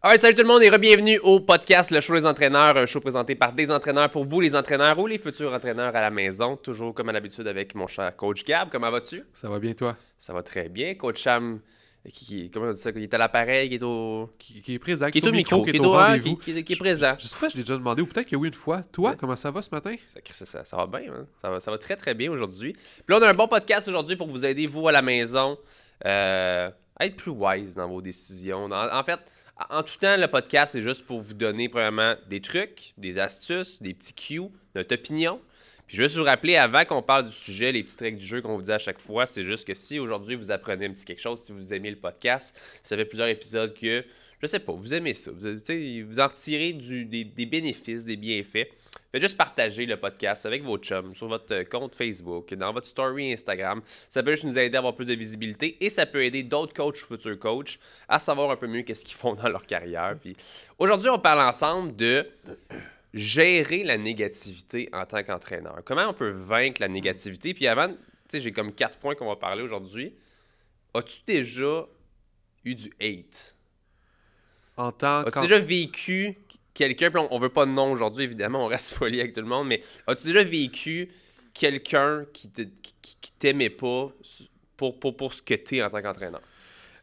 Alright, salut tout le monde et bienvenue au podcast Le Show des entraîneurs, un show présenté par des entraîneurs pour vous les entraîneurs ou les futurs entraîneurs à la maison, toujours comme à l'habitude avec mon cher coach Gab. Comment vas-tu? Ça va bien toi? Ça va très bien. Coach Cham, qui, comment on dit ça, qui est à l'appareil, qui est au... Qui, est présent, qui, est au micro, qui est au, rendez-vous. Qui, est présent. Je, sais pas, je l'ai déjà demandé, ou peut-être qu'il y a eu une fois. Toi, comment ça va ce matin? Ça, va bien, hein. ça, va, très très bien aujourd'hui. Puis là, on a un bon podcast aujourd'hui pour vous aider, vous, à la maison, euh, à être plus wise dans vos décisions. en fait... En tout temps, le podcast, c'est juste pour vous donner, probablement des trucs, des astuces, des petits cues, notre opinion. Puis je veux juste vous rappeler, avant qu'on parle du sujet, les petits trucs du jeu qu'on vous dit à chaque fois, c'est juste que si aujourd'hui vous apprenez un petit quelque chose, si vous aimez le podcast, ça fait plusieurs épisodes que, je sais pas, vous aimez ça, vous, en retirez des, des bénéfices, des bienfaits. Faites juste partager le podcast avec vos chums sur votre euh, compte Facebook, dans votre story Instagram. Ça peut juste nous aider à avoir plus de visibilité et ça peut aider d'autres coachs, futurs coachs, à savoir un peu mieux qu'est-ce qu'ils font dans leur carrière. Puis aujourd'hui, on parle ensemble de gérer la négativité en tant qu'entraîneur. Comment on peut vaincre la négativité? Puis avant, tu sais, j'ai comme quatre points qu'on va parler aujourd'hui. As-tu déjà eu du hate? En tant As-tu déjà vécu quelqu'un, on, veut pas de nom aujourd'hui, évidemment, on reste poli avec tout le monde, mais as-tu déjà vécu quelqu'un qui, t'aimait pas pour, pour, pour ce que t'es en tant qu'entraîneur?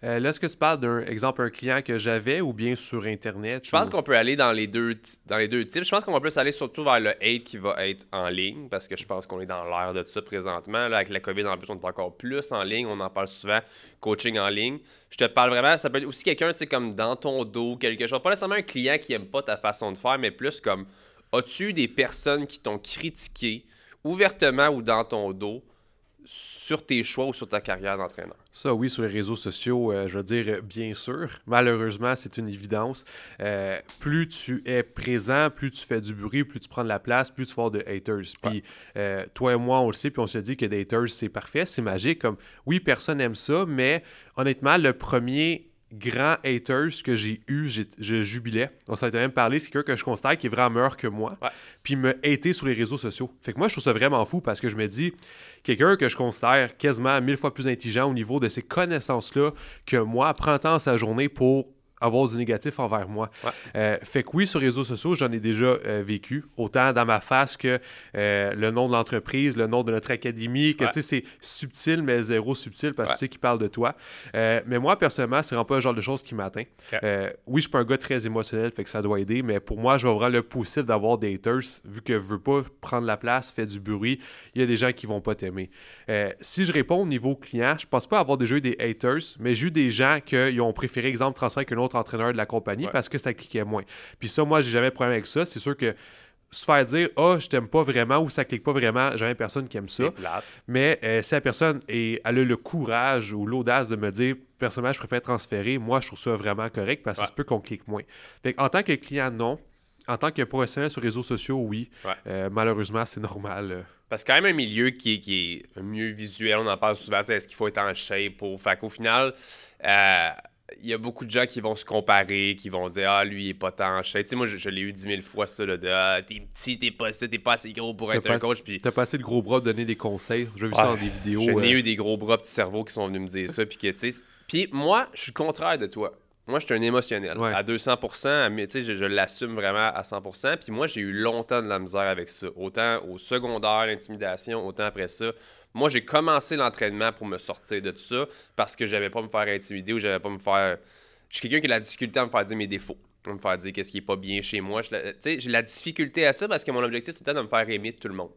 Euh, Lorsque est-ce que tu parles d'un exemple, un client que j'avais ou bien sur Internet? Je pense qu'on peut aller dans les deux, dans les deux types. Je pense qu'on va plus aller surtout vers le hate qui va être en ligne parce que je pense qu'on est dans l'air de tout ça présentement. avec la COVID, en plus, on est encore plus en ligne. On en parle souvent, coaching en ligne. Je te parle vraiment, ça peut être aussi quelqu'un, tu sais, comme dans ton dos, quelque chose. Pas nécessairement un client qui n'aime pas ta façon de faire, mais plus comme as-tu des personnes qui t'ont critiqué ouvertement ou dans ton dos? sur tes choix ou sur ta carrière d'entraîneur? Ça, oui, sur les réseaux sociaux, euh, je veux dire, bien sûr. Malheureusement, c'est une évidence. Euh, plus tu es présent, plus tu fais du bruit, plus tu prends de la place, plus tu vas avoir de haters. Puis euh, toi et moi, on le sait, puis on se dit que des haters, c'est parfait, c'est magique. Comme, oui, personne n'aime ça, mais honnêtement, le premier grand haters que j'ai eu, je jubilais. On s'en était même parlé, c'est quelqu'un que je constate qui est vraiment meilleur que moi, puis me hater sur les réseaux sociaux. Fait que moi, je trouve ça vraiment fou parce que je me dis, quelqu'un que je considère quasiment mille fois plus intelligent au niveau de ses connaissances-là que moi prend sa journée pour avoir du négatif envers moi. Euh, fait que oui, sur les réseaux sociaux, j'en ai déjà euh, vécu, autant dans ma face que euh, le nom de l'entreprise, le nom de notre académie, que tu sais, c'est subtil, mais zéro subtil parce que tu sais qui parle de toi. mais moi, personnellement, c'est vraiment pas le genre de choses qui m'atteint. oui, je suis un gars très émotionnel, fait que ça doit aider, mais pour moi, je vais vraiment le possible d'avoir des haters, vu que je veux pas prendre la place, faire du bruit, il y a des gens qui vont pas t'aimer. si je réponds au niveau client, je pense pas avoir déjà eu des haters, mais j'ai eu des gens qui ont préféré, exemple, transfert qu'un autre entraîneur de la compagnie parce que ça cliquait moins. Puis ça, moi, j'ai jamais de problème avec ça. C'est sûr que se faire dire Ah, oh, je t'aime pas vraiment ou ça clique pas vraiment, jamais personne qui aime ça. Mais euh, si la personne est, a le courage ou l'audace de me dire personnellement, je préfère transférer, moi, je trouve ça vraiment correct parce que ça peut qu'on clique moins. en tant que client, non. En tant que professionnel sur les réseaux sociaux, oui. Euh, malheureusement, c'est normal. Euh. Parce que quand même un milieu qui est, mieux visuel, on en parle souvent, est-ce qu'il faut être en shape pour. Fait qu'au final, il y a beaucoup de gens qui vont se comparer, qui vont dire Ah, lui, il est pas tant Tu sais, moi, je, l'ai eu dix mille fois, ça, là, de ah, T'es petit, t'es pas t'es pas assez gros pour être un coach. Puis... T'as passé assez de gros bras pour donner des conseils. J'ai vu ça dans des vidéos. j'ai ai euh. eu des gros bras, petits cerveau qui sont venus me dire ça. Puis Puis moi, je suis contraire de toi. Moi, je suis un émotionnel. À 200 je, je l'assume vraiment à 100 Puis moi, j'ai eu longtemps de la misère avec ça. Autant au secondaire, l'intimidation, autant après ça. Moi, j'ai commencé l'entraînement pour me sortir de tout ça parce que j'avais pas me faire intimider ou j'avais pas me faire. Je suis quelqu'un qui a la difficulté à me faire dire mes défauts, à me faire dire qu'est-ce qui est pas bien chez moi. J'ai la... difficulté à ça parce que mon objectif, c'était de me faire aimer de tout le monde.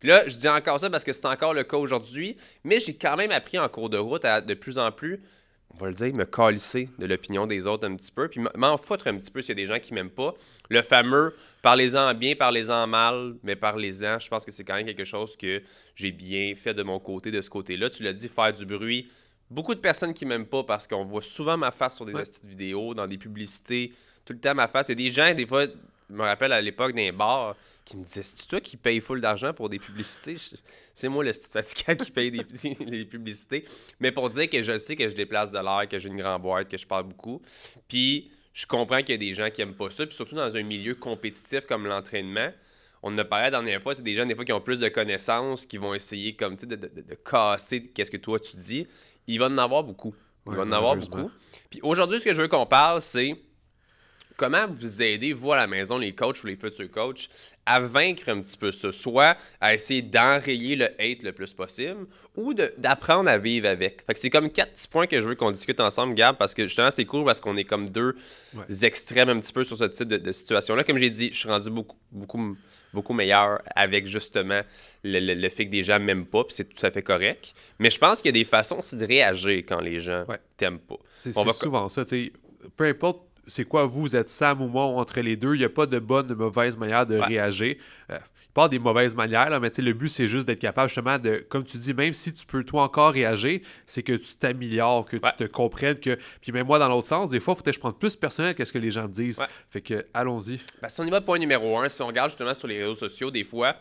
Puis là, je dis encore ça parce que c'est encore le cas aujourd'hui, mais j'ai quand même appris en cours de route à de plus en plus on va le dire, me calisser de l'opinion des autres un petit peu, puis m'en foutre un petit peu s'il y a des gens qui m'aiment pas. Le fameux parlez-en bien, parlez-en mal, mais parlez-en, je pense que c'est quand même quelque chose que j'ai bien fait de mon côté, de ce côté-là. Tu l'as dit, faire du bruit. Beaucoup de personnes qui m'aiment pas parce qu'on voit souvent ma face sur des ouais. vidéos, dans des publicités, tout le temps ma face. Il y a des gens, des fois, me rappelle à l'époque d'un bar qui me disait C'est toi qui paye full d'argent pour des publicités C'est moi le petit fatigant qui paye des, les publicités. Mais pour dire que je sais que je déplace de l'air, que j'ai une grande boîte, que je parle beaucoup. Puis je comprends qu'il y a des gens qui aiment pas ça. Puis surtout dans un milieu compétitif comme l'entraînement, on ne paraît parlait la dernière fois, c'est des gens des fois qui ont plus de connaissances, qui vont essayer comme de, de, de casser ce que toi tu dis. Il va en avoir beaucoup. Il va en avoir beaucoup. Puis aujourd'hui, ce que je veux qu'on parle, c'est Comment vous aidez, vous, à la maison, les coachs ou les futurs coachs, à vaincre un petit peu ce soit à essayer d'enrayer le hate le plus possible ou d'apprendre à vivre avec. Fait que c'est comme quatre petits points que je veux qu'on discute ensemble, Gab, parce que justement, c'est cool parce qu'on est comme deux extrêmes un petit peu sur ce type de, situation-là. Comme j'ai dit, je suis rendu beaucoup, beaucoup, beaucoup meilleur avec justement le, le, fait que des gens m'aiment pas, puis c'est tout à fait correct. Mais je pense qu'il y a des façons aussi de réagir quand les gens t'aiment pas. C'est souvent ça, tu Peu importe c'est quoi vous êtes Sam ou moi entre les deux. Il n'y a pas de bonne ou mauvaise manière de réagir. Euh, il parle des mauvaises manières, mais le but, c'est juste d'être capable justement de, comme tu dis, même si tu peux toi encore réagir, c'est que tu t'améliores, que tu te comprennes. que Puis même moi, dans l'autre sens, des fois, il faut que je prenne plus personnel quest ce que les gens disent. Fait que, allons-y. Ben, si on y va point numéro un, si on regarde justement sur les réseaux sociaux, des fois,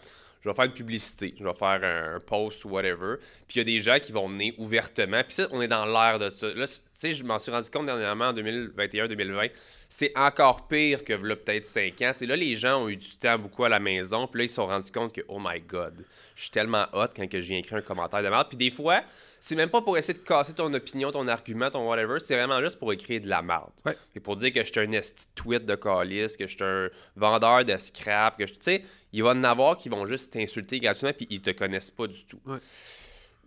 je vais faire une publicité, je vais faire un, post ou whatever. Puis il y a des gens qui vont mener ouvertement. Puis ça, on est dans l'ère de ça. Là, tu sais, je m'en suis rendu compte dernièrement en 2021-2020. C'est encore pire que là, peut-être 5 ans. C'est là, les gens ont eu du temps beaucoup à la maison. Puis là, ils se sont rendus compte que, oh my God, je suis tellement hot quand que j'ai écrit un commentaire de merde. Puis des fois, c'est même pas pour essayer de casser ton opinion, ton argument, ton whatever. C'est vraiment juste pour écrire de la merde. Et pour dire que je suis un tweet de calice, que je un vendeur de scrap, que je. Tu sais, il va en avoir qui vont juste t'insulter gratuitement puis ils te connaissent pas du tout.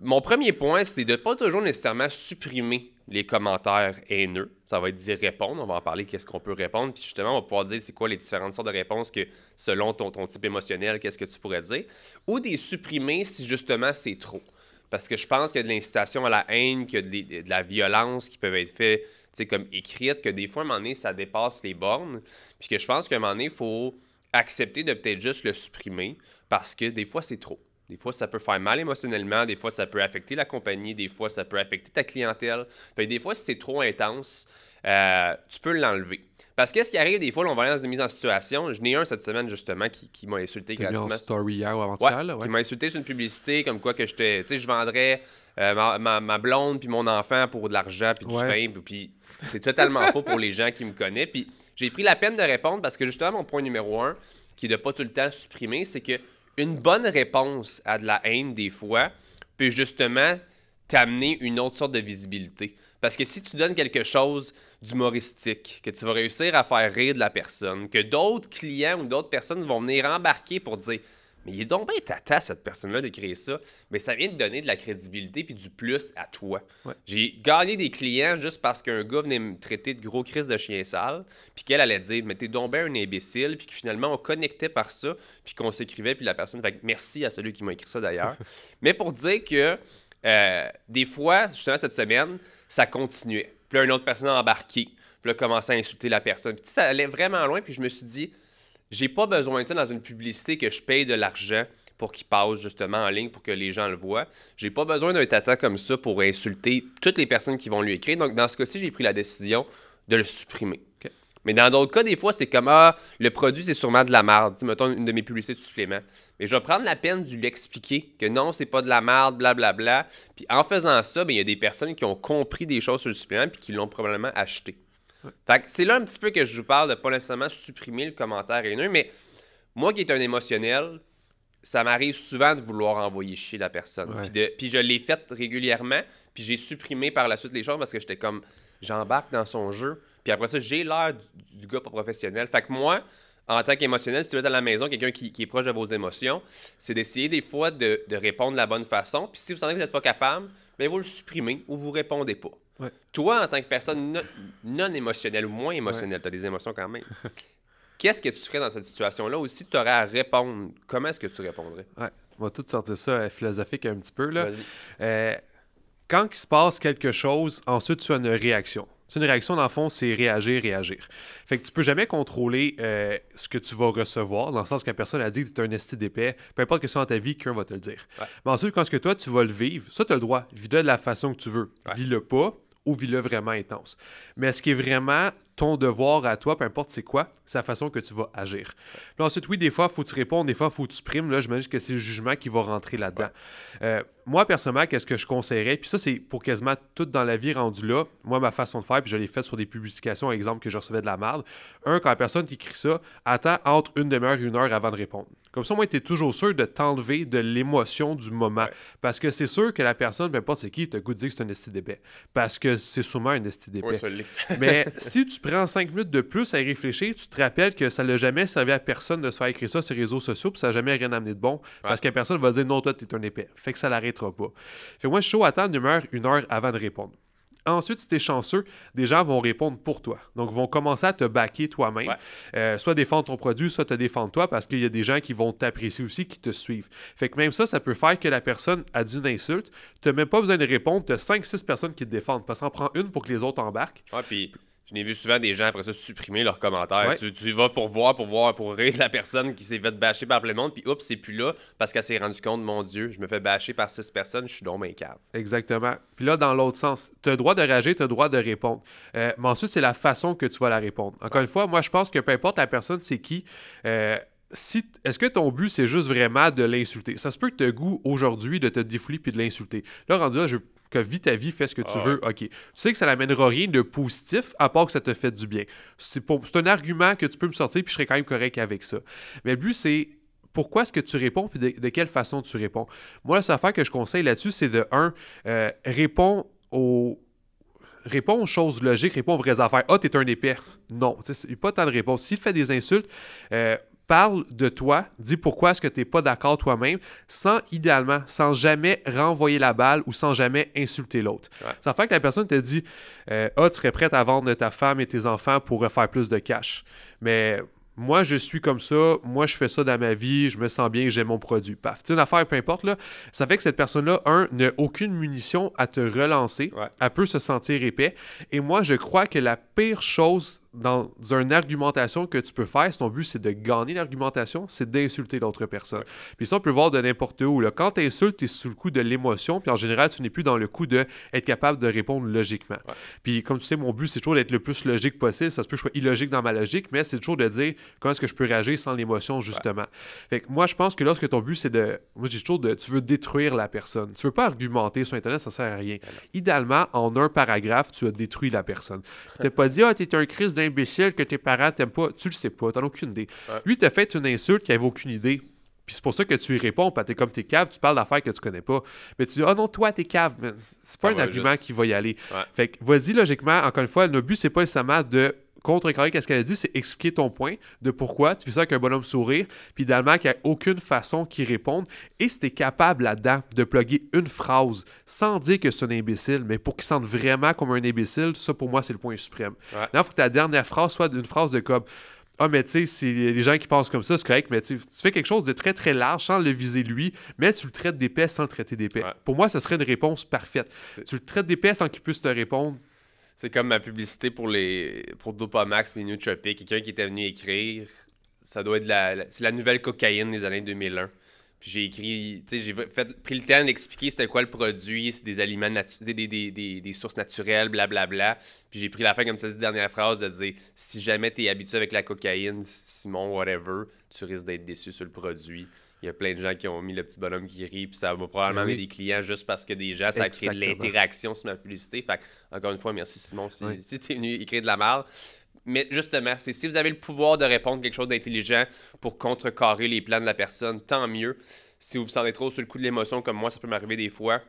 Mon premier point, c'est de pas toujours nécessairement supprimer les commentaires haineux. Ça va être d'y répondre. On va en parler, qu'est-ce qu'on peut répondre. Puis justement, on va pouvoir dire c'est quoi les différentes sortes de réponses que, selon ton, ton type émotionnel, qu'est-ce que tu pourrais dire. Ou des supprimer si justement c'est trop. Parce que je pense qu'il y a de l'incitation à la haine, qu'il y a de, la violence qui peuvent être faites comme écrite, que des fois, à un moment donné, ça dépasse les bornes. Puis que je pense qu'à un moment donné, il faut accepter de peut-être juste le supprimer parce que des fois, c'est trop. Des fois, ça peut faire mal émotionnellement, des fois, ça peut affecter la compagnie, des fois, ça peut affecter ta clientèle. des fois, c'est trop intense, euh, tu peux l'enlever. Parce qu'est-ce qui arrive des fois, on va aller dans une mise en situation. Je n'ai un cette semaine, justement, qui, qui m'a insulté gratuitement. story ou avant ouais, Qui m'a insulté sur une publicité comme quoi que je Tu sais, je vendrais euh, ma, ma, blonde puis mon enfant pour de l'argent puis du ouais. Puis c'est totalement faux pour les gens qui me connaissent. Puis j'ai pris la peine de répondre parce que, justement, mon point numéro un, qui ne doit pas tout le temps supprimer, c'est que une bonne réponse à de la haine, des fois, peut justement t'amener une autre sorte de visibilité. Parce que si tu donnes quelque chose d'humoristique, que tu vas réussir à faire rire de la personne, que d'autres clients ou d'autres personnes vont venir embarquer pour dire Mais il est donc bien tata, cette personne-là, d'écrire ça. Mais ça vient de donner de la crédibilité puis du plus à toi. J'ai gagné des clients juste parce qu'un gars venait me traiter de gros crise de chien sale, puis qu'elle allait dire Mais t'es donc bien un imbécile, puis que finalement on connectait par ça, puis qu'on s'écrivait, puis la personne. Fait merci à celui qui m'a écrit ça d'ailleurs. Mais pour dire que. Euh, des fois, justement cette semaine, ça continuait. Puis là, une autre personne a embarqué. Puis là, commencé à insulter la personne. Puis ça allait vraiment loin. Puis je me suis dit, j'ai pas besoin de ça dans une publicité que je paye de l'argent pour qu'il passe justement en ligne pour que les gens le voient. J'ai pas besoin d'un tata comme ça pour insulter toutes les personnes qui vont lui écrire. Donc, dans ce cas-ci, j'ai pris la décision de le supprimer. Mais dans d'autres cas, des fois, c'est comme ah, le produit, c'est sûrement de la marde. Dis, mettons une de mes publicités de supplément. Mais je vais prendre la peine de lui expliquer que non, c'est pas de la marde, blablabla. Bla, Puis en faisant ça, ben, il y a des personnes qui ont compris des choses sur le supplément puis qui l'ont probablement acheté. Fait que c'est là un petit peu que je vous parle de pas nécessairement supprimer le commentaire haineux, mais moi qui est un émotionnel, ça m'arrive souvent de vouloir envoyer chier la personne. Puis, je l'ai fait régulièrement, puis j'ai supprimé par la suite les choses parce que j'étais comme, j'embarque dans son jeu, puis après ça, j'ai l'air du, gars pas professionnel. Fait que moi, en tant qu'émotionnel, si tu être à la maison, quelqu'un qui, est proche de vos émotions, c'est d'essayer des fois de, répondre de la bonne façon. Puis si vous sentez que vous n'êtes pas capable, bien, vous le supprimez ou vous répondez pas. Toi, en tant que personne non, émotionnelle ou moins émotionnelle, tu as des émotions quand même. Qu'est-ce que tu ferais dans cette situation-là ou si tu aurais à répondre, comment est-ce que tu répondrais? Ouais. On va tout sortir ça euh, philosophique un petit peu. Là. Euh, quand il se passe quelque chose, ensuite tu as une réaction. C'est une réaction, dans le fond, c'est réagir, réagir. Fait que tu peux jamais contrôler euh, ce que tu vas recevoir, dans le sens qu'une personne a dit que tu es un esti d'épée peu importe que ce soit dans ta vie, qu'un va te le dire. Mais ensuite, quand ce que toi, tu vas le vivre, ça, tu as le droit. Vis-le de la façon que tu veux. Vis-le pas ou vis-le vraiment intense. Mais ce qui est vraiment ton devoir à toi, peu importe c'est quoi, c'est la façon que tu vas agir. ensuite, oui, des fois, faut que tu répondes, des fois, faut que tu primes. Là, j'imagine que c'est le jugement qui va rentrer là-dedans. Euh, moi, personnellement, qu'est-ce que je conseillerais? Puis ça, c'est pour quasiment tout dans la vie rendu là. Moi, ma façon de faire, puis je l'ai fait sur des publications, exemple, que je recevais de la merde. Un, quand la personne t'écrit ça, attends entre une demi-heure et une heure avant de répondre. Comme ça, moi, toujours sûr de t'enlever de l'émotion du moment. Parce que c'est sûr que la personne, peu importe c'est qui, te goûte dire que c'est un esti d'épais. Parce que c'est sûrement un esti d'épais. Mais si tu prends cinq minutes de plus à y réfléchir, tu te rappelles que ça n'a jamais servi à personne de se faire écrire ça sur les réseaux sociaux, puis ça n'a jamais rien amené de bon. Parce que la personne va dire non, toi, tu es un épais. Fait que ça l'arrêtera pas. Fait que moi, je suis chaud à attendre une heure avant de répondre. Ensuite, si tu es chanceux, des gens vont répondre pour toi. Donc, vont commencer à te baquer toi-même. Euh, soit défendre ton produit, soit te défendre toi parce qu'il y a des gens qui vont t'apprécier aussi, qui te suivent. Fait que même ça, ça peut faire que la personne a dit une insulte. Tu n'as même pas besoin de répondre. Tu as 5-6 personnes qui te défendent. Parce s'en prend une pour que les autres embarquent. Je n'ai vu souvent des gens après ça supprimer leurs commentaires. Tu, tu, vas pour voir, pour voir, pour rire la personne qui s'est fait bâcher par plein monde, puis oups, c'est plus là parce qu'elle s'est rendue compte, mon Dieu, je me fais bâcher par six personnes, je suis dans mes cave Exactement. Puis là, dans l'autre sens, tu as le droit de rager, tu as le droit de répondre. Euh, mais ensuite, c'est la façon que tu vas la répondre. Encore une fois, moi, je pense que peu importe la personne, c'est qui. Euh, est-ce que ton but c'est juste vraiment de l'insulter Ça se peut que tu goût aujourd'hui de te défouler puis de l'insulter. Là rendu là, je que vis ta vie, fais ce que tu veux, ok. Tu sais que ça n'amènera rien de positif à part que ça te fait du bien. C'est un argument que tu peux me sortir puis je serai quand même correct avec ça. Mais le but c'est pourquoi est-ce que tu réponds puis de, quelle façon tu réponds. Moi la seule affaire que je conseille là-dessus c'est de un, euh, réponds aux réponds aux choses logiques, réponds aux vraies affaires. Ah, t'es un éperf. Non, il n'y a pas tant de réponses. S'il fait des insultes, euh, Parle de toi, dis pourquoi est-ce que tu n'es pas d'accord toi-même, sans idéalement, sans jamais renvoyer la balle ou sans jamais insulter l'autre. Ça fait que la personne te dit euh, Ah, tu serais prête à vendre ta femme et tes enfants pour refaire plus de cash. Mais moi, je suis comme ça, moi, je fais ça dans ma vie, je me sens bien, j'ai mon produit. Paf. Tu une affaire, peu importe, là, ça fait que cette personne-là, un, n'a aucune munition à te relancer, elle peut se sentir épais. Et moi, je crois que la pire chose dans une argumentation que tu peux faire, si ton but c'est de gagner l'argumentation, c'est d'insulter l'autre personne. Puis ça, on peut voir de n'importe où. Là. Quand tu insultes, tu es sous le coup de l'émotion, puis en général, tu n'es plus dans le coup de être capable de répondre logiquement. Puis comme tu sais, mon but, c'est toujours d'être le plus logique possible. Ça se peut que je sois illogique dans ma logique, mais c'est toujours de dire comment est-ce que je peux réagir sans l'émotion, justement. Fait que moi, je pense que lorsque ton but, c'est de. Moi, j'ai toujours de. Tu veux détruire la personne. Tu veux pas argumenter sur Internet, ça sert à rien. Ben Idéalement, en un paragraphe, tu as détruit la personne. Tu pas dit, ah, t'es un crise imbécile que tes parents t'aiment pas, tu le sais pas, t'en as aucune idée. Lui, t'a fait une insulte qui avait aucune idée. Puis c'est pour ça que tu y réponds, parce que t'es comme t'es caves, tu parles d'affaires que tu connais pas. Mais tu dis, oh non, toi, t'es cave. c'est pas ah un argument qui va y aller. Fait que, vas-y logiquement, encore une fois, le but, c'est pas nécessairement de contre correct qu'est-ce qu'elle a dit, c'est expliquer ton point de pourquoi tu fais ça avec un bonhomme sourire, puis n'y a aucune façon qu'il réponde. Et si tu es capable là-dedans de plugger une phrase sans dire que c'est un imbécile, mais pour qu'il sente vraiment comme un imbécile, ça pour moi c'est le point suprême. il faut que ta dernière phrase soit une phrase de comme ah, mais tu sais, les gens qui pensent comme ça, c'est correct, mais tu fais quelque chose de très, très large sans le viser lui, mais tu le traites d'épais sans le traiter d'épais. Pour moi, ce serait une réponse parfaite. Tu le traites d'épais sans qu'il puisse te répondre, c'est comme ma publicité pour les pour Dopamax Minutropic. Quelqu'un qui était venu écrire, ça doit être la, c'est la nouvelle cocaïne des années 2001. Puis j'ai écrit, j'ai fait, pris le temps d'expliquer c'était quoi le produit, c'est des aliments natu- des, sources naturelles, blablabla. Bla, bla. Puis j'ai pris la fin, comme ça dit, dernière phrase, de dire si jamais tu es habitué avec la cocaïne, Simon, whatever, tu risques d'être déçu sur le produit il y a plein de gens qui ont mis le petit bonhomme qui rit, puis ça va probablement ben des clients juste parce que des gens, ça crée de l'interaction sur ma publicité. Fait encore une fois, merci Simon si, tu es venu écrire de la merde. Mais justement, c'est si vous avez le pouvoir de répondre quelque chose d'intelligent pour contrecarrer les plans de la personne, tant mieux. Si vous vous sentez trop sur le coup de l'émotion, comme moi, ça peut m'arriver des fois,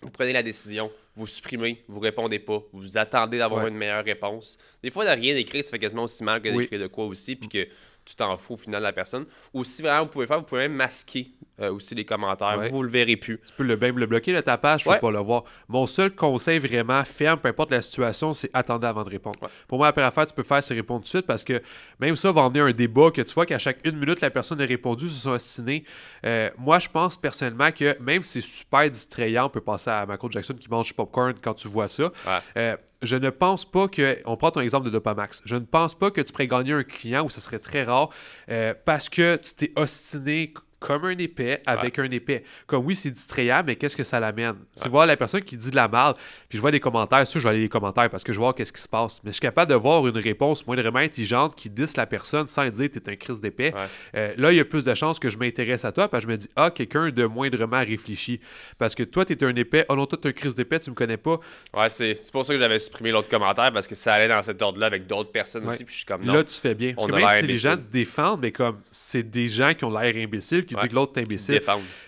vous prenez la décision, vous supprimez, vous répondez pas, vous attendez d'avoir une meilleure réponse. Des fois, de rien écrire, ça fait quasiment aussi mal que d'écrire de quoi aussi, puis que tu t'en fous au final de la personne. Ou si vraiment vous pouvez faire, vous pouvez même masquer euh, aussi les commentaires. Vous, ne le verrez plus. Tu peux le, même le bloquer, le tapage, je ne pas le voir. Mon seul conseil vraiment ferme, peu importe la situation, c'est attendre avant de répondre. Pour moi, la affaire, tu peux faire, c'est répondre tout de suite parce que même ça va emmener un débat que tu vois qu'à chaque une minute, la personne a répondu, se sont assinés. Euh, moi, je pense personnellement que même si c'est super distrayant, on peut passer à Michael Jackson qui mange du popcorn quand tu vois ça. Euh, je ne pense pas que, on prend ton exemple de Dopamax, je ne pense pas que tu pourrais gagner un client où ça serait très rare parce que tu t'es ostiné comme un épais avec un épais. Comme oui, c'est distrayant, mais qu'est-ce que ça l'amène? tu vois la personne qui dit de la mal puis je vois des commentaires, je vais aller les commentaires parce que je vois qu'est-ce qui se passe. Mais je suis capable de voir une réponse moindrement intelligente qui dise la personne sans dire tu es un crise d'épais. Euh, là, il y a plus de chances que je m'intéresse à toi parce que je me dis ah, quelqu'un de moindrement réfléchi. Parce que toi, tu es un épais, oh non, toi, es un crise d'épais, tu me connais pas. Ouais, c'est pour ça que j'avais supprimé l'autre commentaire parce que ça allait dans cet ordre-là avec d'autres personnes aussi, puis je suis comme Là, tu fais bien. si les gens défendent, mais comme c'est des gens qui ont l'air imbéciles qui dit que l'autre est imbécile.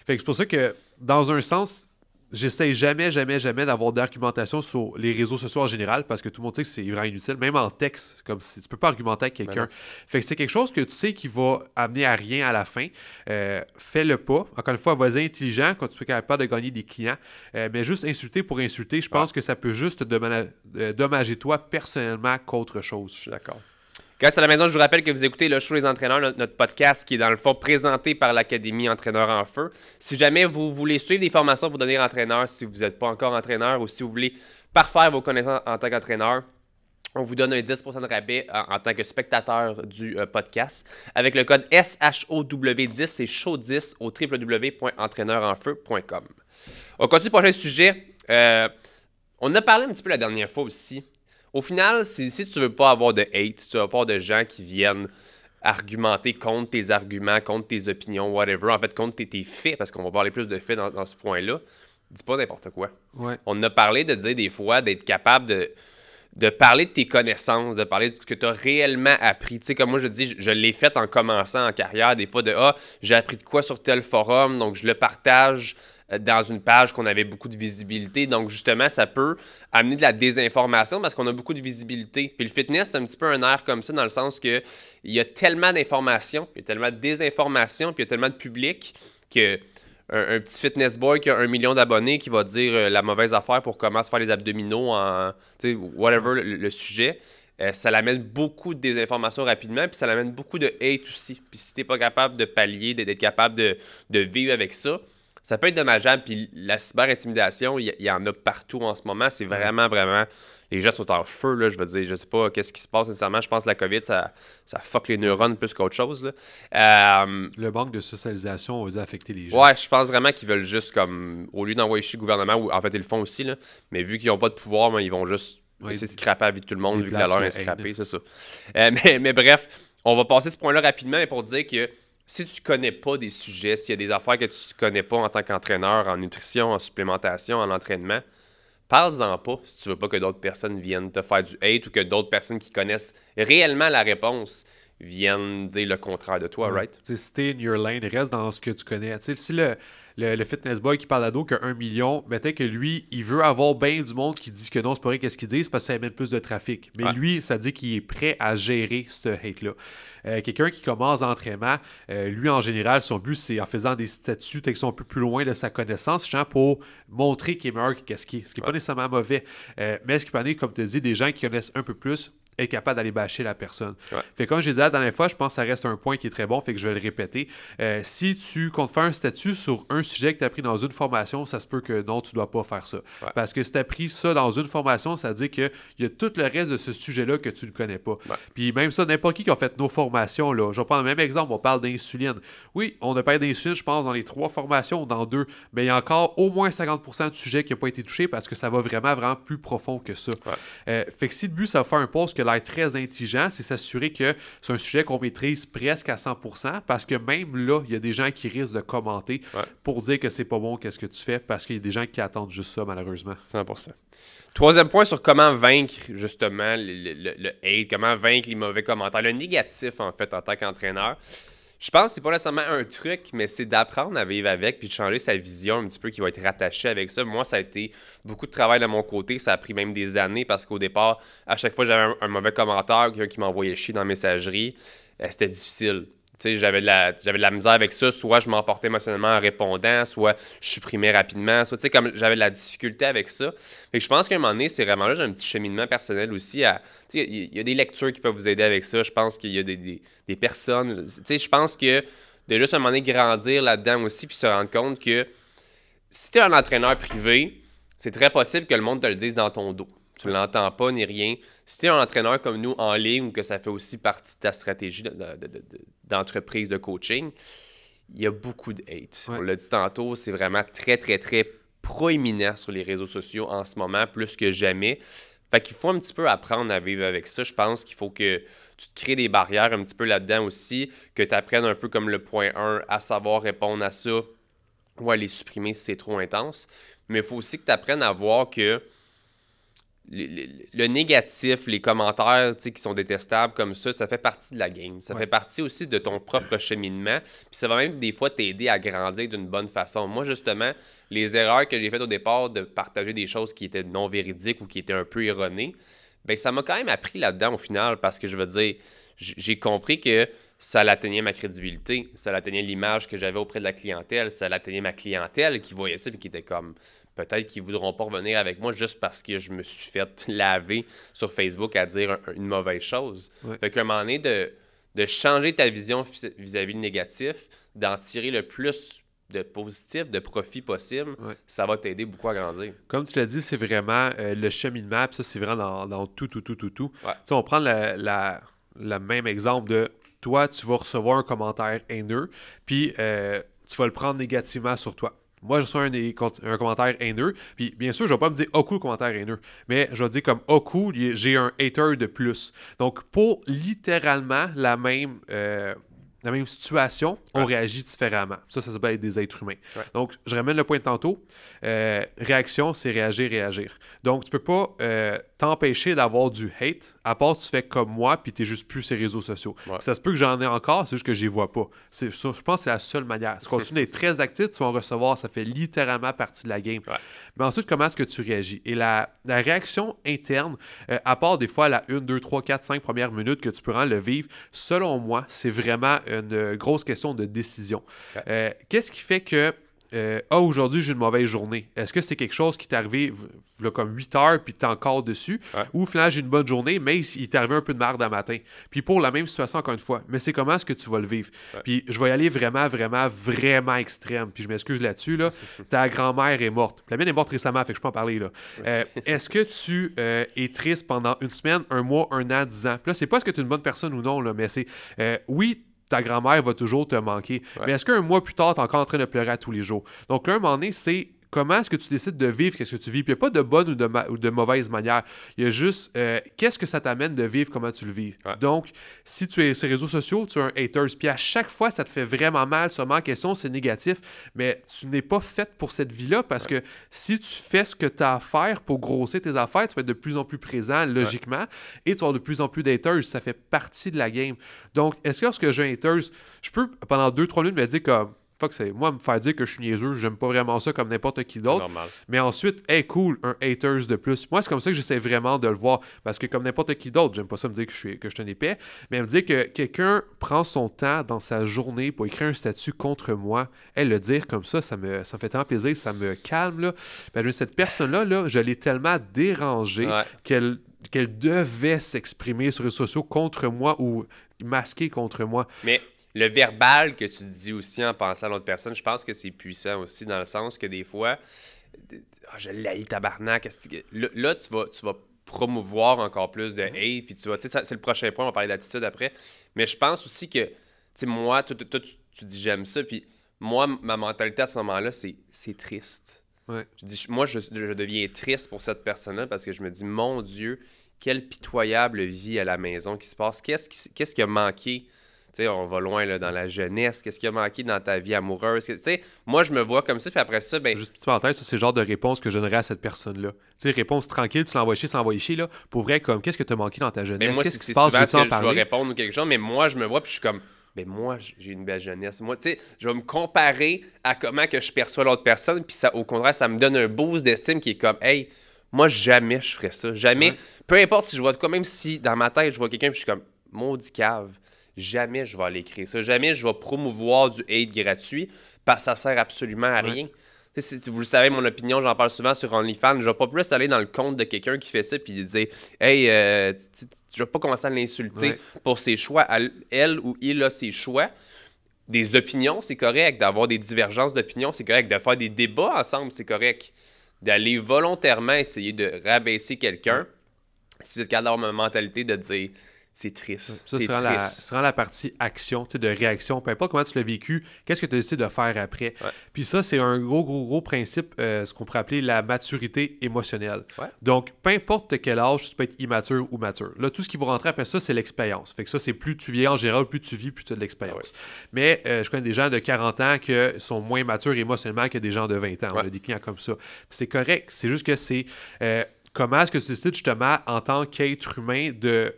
c'est pour ça que, dans un sens, j'essaie jamais, jamais, jamais d'avoir d'argumentation sur les réseaux sociaux en général parce que tout le monde sait que c'est vraiment inutile, même en texte, comme si tu peux pas argumenter avec ben quelqu'un. fait que c'est quelque chose que tu sais qui va amener à rien à la fin. Euh, fais-le pas. Encore une fois, vas intelligent quand tu es capable de gagner des clients. Euh, mais juste insulter pour insulter, je pense que ça peut juste te euh, dommager toi personnellement qu'autre chose. Je suis d'accord. Grâce à la maison, je vous rappelle que vous écoutez le show des Entraîneurs, notre podcast qui est dans le fond présenté par l'Académie Entraîneur en Feu. Si jamais vous voulez suivre des formations pour devenir entraîneur, si vous n'êtes pas encore entraîneur ou si vous voulez parfaire vos connaissances en tant qu'entraîneur, on vous donne un 10% de rabais en, tant que spectateur du euh, podcast avec le code SHOW10, c'est SHOW10 au www.entraîneurenfeu.com. On continue le prochain sujet. Euh, on a parlé un petit peu la dernière fois aussi au final, si, si tu veux pas avoir de hate, si tu veux pas avoir de gens qui viennent argumenter contre tes arguments, contre tes opinions, whatever, en fait, contre tes, faits, parce qu'on va parler plus de faits dans, ce point-là, dis pas n'importe quoi. On a parlé de dire des fois d'être capable de, de parler de tes connaissances, de parler de ce que tu as réellement appris. Tu sais, comme moi, je dis, je, je l'ai fait en commençant en carrière, des fois de Ah, j'ai appris de quoi sur tel forum, donc je le partage euh, dans une page qu'on avait beaucoup de visibilité. Donc, justement, ça peut amener de la désinformation parce qu'on a beaucoup de visibilité. Puis le fitness, c'est un petit peu un air comme ça, dans le sens que il y a tellement d'informations, il y a tellement de désinformations puis il y a tellement de public que un, petit fitness boy qui a un million d'abonnés qui va dire euh, la mauvaise affaire pour commencer se faire les abdominaux en whatever le, sujet. Euh, ça l'amène beaucoup de désinformation rapidement, puis ça l'amène beaucoup de hate aussi. Puis si t'es pas capable de pallier, d'être capable de vivre avec ça, ça peut être dommageable. Puis la cyber-intimidation, il y, en a partout en ce moment. C'est vraiment, vraiment. Les gens sont en feu, là, je veux dire. Je sais pas qu'est-ce qui se passe nécessairement. Je pense que la COVID, ça, ça fuck les neurones plus qu'autre chose. Euh, le manque de socialisation a affecté les gens. Ouais, je pense vraiment qu'ils veulent juste, comme, au lieu d'envoyer chez le gouvernement, ou en fait, ils le font aussi, là, mais vu qu'ils n'ont pas de pouvoir, ben, ils vont juste essayer de scraper vie de tout le monde, vu que la leur est scrapée, c'est ça. Euh, mais, bref, on va passer ce point-là rapidement, pour dire que si tu connais pas des sujets, s'il y a des affaires que tu connais pas en tant qu'entraîneur, en nutrition, en supplémentation, en entraînement, parle-en pas si tu veux pas que d'autres personnes viennent te faire du hate ou que d'autres personnes qui connaissent réellement la réponse viennent dire le contraire de toi, right? Stay in your lane, reste dans ce que tu connais. si le, le, fitness boy qui parle à dos que 1 million, mettait que lui, il veut avoir bien du monde qui dit que non, c'est pas vrai qu'est-ce qu'ils disent parce que ça amène plus de trafic. Mais lui, ça dit qu'il est prêt à gérer ce hate-là. Euh, quelqu'un qui commence l'entraînement, euh, lui, en général, son but, c'est en faisant des statuts qui sont un peu plus loin de sa connaissance, genre pour montrer qu'il est meilleur qu'est-ce qu'il est. Ce qui n'est pas nécessairement mauvais. Euh, mais ce qui peut comme tu dis, des gens qui connaissent un peu plus, est capable d'aller bâcher la personne. Fait que comme je disais la dernière fois, je pense que ça reste un point qui est très bon, fait que je vais le répéter. Euh, si tu comptes faire un statut sur un sujet que tu as pris dans une formation, ça se peut que non, tu ne dois pas faire ça. Parce que si tu as pris ça dans une formation, ça dit qu'il y a tout le reste de ce sujet-là que tu ne connais pas. Puis même ça, n'importe qui qui a fait nos formations, là, je vais prendre le même exemple, on parle d'insuline. Oui, on a parlé d'insuline, je pense, dans les trois formations, dans deux, mais il y a encore au moins 50% de sujets qui n'ont pas été touchés parce que ça va vraiment, vraiment plus profond que ça. Euh, fait que si le but, ça va faire un poste que très intelligent, c'est s'assurer que c'est un sujet qu'on maîtrise presque à 100%, parce que même là, il y a des gens qui risquent de commenter pour dire que c'est pas bon, qu'est-ce que tu fais, parce qu'il y a des gens qui attendent juste ça, malheureusement. 100%. Troisième point sur comment vaincre justement le hate, comment vaincre les mauvais commentaires, le négatif en fait en tant qu'entraîneur je pense que c'est pas nécessairement un truc, mais c'est d'apprendre à vivre avec puis de changer sa vision un petit peu qui va être rattachée avec ça. Moi, ça a été beaucoup de travail de mon côté. Ça a pris même des années parce qu'au départ, à chaque fois, j'avais un, mauvais commentaire, quelqu'un qui m'envoyait chier dans la messagerie. Euh, c'était difficile j'avais de, la, j'avais misère avec ça. Soit je m'emportais émotionnellement en répondant, soit je supprimais rapidement, soit comme j'avais de la difficulté avec ça. Fait je pense qu'à un moment donné, c'est vraiment là, j'ai un petit cheminement personnel aussi. à Il y, a des lectures qui peuvent vous aider avec ça. Je pense qu'il y a des, personnes. Je pense que de juste à un moment donné grandir là-dedans aussi, puis se rendre compte que si tu es un entraîneur privé, c'est très possible que le monde te le dise dans ton dos. Tu l'entends pas ni rien. Si tu es un entraîneur comme nous en ligne ou que ça fait aussi partie de ta stratégie d'entreprise de, coaching, il y a beaucoup de hate. On l'a dit tantôt, c'est vraiment très, très, très proéminent sur les réseaux sociaux en ce moment, plus que jamais. Fait qu'il faut un petit peu apprendre à vivre avec ça. Je pense qu'il faut que tu te crées des barrières un petit peu là-dedans aussi, que tu apprennes un peu comme le point 1 à savoir répondre à ça ou à les supprimer si c'est trop intense. Mais il faut aussi que tu apprennes à voir que le, négatif, les commentaires qui sont détestables comme ça, ça fait partie de la game. Ça fait partie aussi de ton propre cheminement. Puis ça va même des fois t'aider à grandir d'une bonne façon. Moi, justement, les erreurs que j'ai faites au départ de partager des choses qui étaient non véridiques ou qui étaient un peu erronées, ben ça m'a quand même appris là-dedans au final parce que je veux dire, j'ai compris que ça l'atteignait ma crédibilité, ça l'atteignait l'image que j'avais auprès de la clientèle, ça l'atteignait ma clientèle qui voyait ça et qui était comme peut-être qu'ils ne voudront pas revenir avec moi juste parce que je me suis fait laver sur Facebook à dire une mauvaise chose. Fait qu'à un moment donné, de, de changer ta vision vis-à-vis le négatif, d'en tirer le plus de positif, de profit possible, ça va t'aider beaucoup à grandir. Comme tu l'as dit, c'est vraiment euh, le cheminement, puis ça, c'est vraiment dans, tout, tout, tout, tout, tout. Tu on prend le même exemple de toi, tu vas recevoir un commentaire haineux, puis euh, tu vas le prendre négativement sur toi. Moi, je reçois un, un commentaire haineux. Puis, bien sûr, je ne vais pas me dire Oh le commentaire haineux. Mais je vais dire comme cool, j'ai un hater de plus. Donc, pour littéralement la même. Euh, la même situation, on réagit différemment. Ça, ça s'appelle des êtres humains. Donc, je ramène le point de tantôt. Euh, réaction, c'est réagir, réagir. Donc, tu peux pas euh, t'empêcher d'avoir du hate, à part tu fais comme moi, puis t'es juste plus ces réseaux sociaux. Ça se peut que j'en ai encore, c'est juste que j'y vois pas. je pense que c'est la seule manière. Si tu es très actif, tu vas en recevoir. Ça fait littéralement partie de la game. Mais ensuite, comment est-ce que tu réagis? Et la, réaction interne, euh, à part des fois la 1, 2, 3, 4, 5 premières minutes que tu peux en le vivre, selon moi, c'est vraiment une grosse question de décision. Euh, qu'est-ce qui fait que euh, ah, aujourd'hui, j'ai une mauvaise journée. Est-ce que c'est quelque chose qui t'est arrivé comme 8 heures puis t'es encore dessus Ou finalement, j'ai une bonne journée, mais il t'est arrivé un peu de merde. à matin. Puis pour la même situation, encore une fois, mais c'est comment est-ce que tu vas le vivre Puis je vais y aller vraiment, vraiment, vraiment extrême. Puis je m'excuse là-dessus. Là. Ta grand-mère est morte. La mienne est morte récemment, fait que je peux en parler. là. Euh, est-ce que tu euh, es triste pendant une semaine, un mois, un an, dix ans Puis là, c'est pas est-ce que tu es une bonne personne ou non, là, mais c'est Oui, ta grand-mère va toujours te manquer. Mais est-ce qu'un mois plus tard, tu es encore en train de pleurer à tous les jours? Donc, là, un moment donné, c'est comment est-ce que tu décides de vivre, qu'est-ce que tu vis. Puis il n'y a pas de bonne ou de, mauvaise manière. Il y a juste euh, qu'est-ce que ça t'amène de vivre, comment tu le vis. Donc, si tu es sur les réseaux sociaux, tu es un haters. Puis à chaque fois, ça te fait vraiment mal, seulement en question, c'est négatif. Mais tu n'es pas fait pour cette vie-là parce que si tu fais ce que tu as à faire pour grossir tes affaires, tu vas être de plus en plus présent logiquement et tu vas de plus en plus d'haters. Ça fait partie de la game. Donc, est-ce que lorsque j'ai un haters, je peux pendant deux, 3 minutes me dire comme Fuck, c'est moi me faire dire que je suis niaiseux, j'aime pas vraiment ça comme n'importe qui d'autre. Mais ensuite, hey cool, un haters de plus. Moi, c'est comme ça que j'essaie vraiment de le voir parce que comme n'importe qui d'autre, j'aime pas ça me dire que je suis que je un épais, mais me dire que quelqu'un prend son temps dans sa journée pour écrire un statut contre moi, et le dire comme ça, ça me ça fait tellement plaisir, ça me calme là. Ben, cette personne là là, je l'ai tellement dérangée qu'elle qu'elle devait s'exprimer sur les réseaux sociaux contre moi ou masquer contre moi. Mais le verbal que tu dis aussi en pensant à l'autre personne, je pense que c'est puissant aussi dans le sens que des fois, ah, je l'ai tabarnak. Que... Là, tu vas, tu vas promouvoir encore plus de mm-hmm. hate. Puis tu vas, tu c'est le prochain point, on va parler d'attitude après. Mais je pense aussi que, tu sais, moi, toi, tu, dis j'aime ça. Puis moi, ma mentalité à ce moment-là, c'est, triste. Je dis, moi, je, deviens triste pour cette personne-là parce que je me dis, mon Dieu, quelle pitoyable vie à la maison qui se passe. Qu'est-ce qu'est-ce qui a manqué on va loin dans la jeunesse. Qu'est-ce qui a manqué dans ta vie amoureuse? moi, je me vois comme ça, puis après ça, ben. Juste petite parenthèse, c'est le genre de réponse que je donnerais à cette personne-là. Tu réponse tranquille, tu l'envoies chier, tu l'envoies chier, là. Pour vrai, comme, qu'est-ce que as manqué dans ta jeunesse? Mais ben, moi, qu'est-ce qui se passe? Souvent, que je vais répondre ou quelque chose, mais moi, je me vois, puis je suis comme. Mais ben, moi, j'ai une belle jeunesse. Moi, tu sais, je vais me comparer à comment que je perçois l'autre personne, puis ça, au contraire, ça me donne un boost d'estime qui est comme, hey, moi, jamais je ferais ça. Jamais. Peu importe si je vois même si dans ma tête, je vois quelqu'un, puis je suis comme, maudit cave jamais je vais aller écrire ça. Jamais je vais promouvoir du hate gratuit parce que ça sert absolument à rien. vous le savez, mon opinion, j'en parle souvent sur OnlyFans. Je vais pas plus aller dans le compte de quelqu'un qui fait ça puis dire Hey, euh, tu je vais pas commencer à l'insulter pour ses choix. Elle ou il a ses choix. Des opinions, c'est correct. D'avoir des divergences d'opinions, c'est correct. De faire des débats ensemble, c'est correct. D'aller volontairement essayer de rabaisser quelqu'un. Si vous êtes capable d'avoir ma mentalité de dire c'est triste. Ça, c'est la, la, partie action, de réaction, peu importe comment tu l'as vécu, qu'est-ce que tu as décidé de faire après. Puis ça, c'est un gros, gros, gros principe, euh, ce qu'on pourrait appeler la maturité émotionnelle. Donc, peu importe quel âge, tu peux être immature ou mature. Là, tout ce qui vous rentrer après ça, c'est l'expérience. Fait que ça, c'est plus tu vieillis en général, plus tu vis, plus tu as de l'expérience. Mais euh, je connais des gens de 40 ans qui sont moins matures émotionnellement que des gens de 20 ans. On a des clients comme ça. C'est correct. C'est juste que c'est euh, comment est-ce que tu décides justement en tant qu'être humain de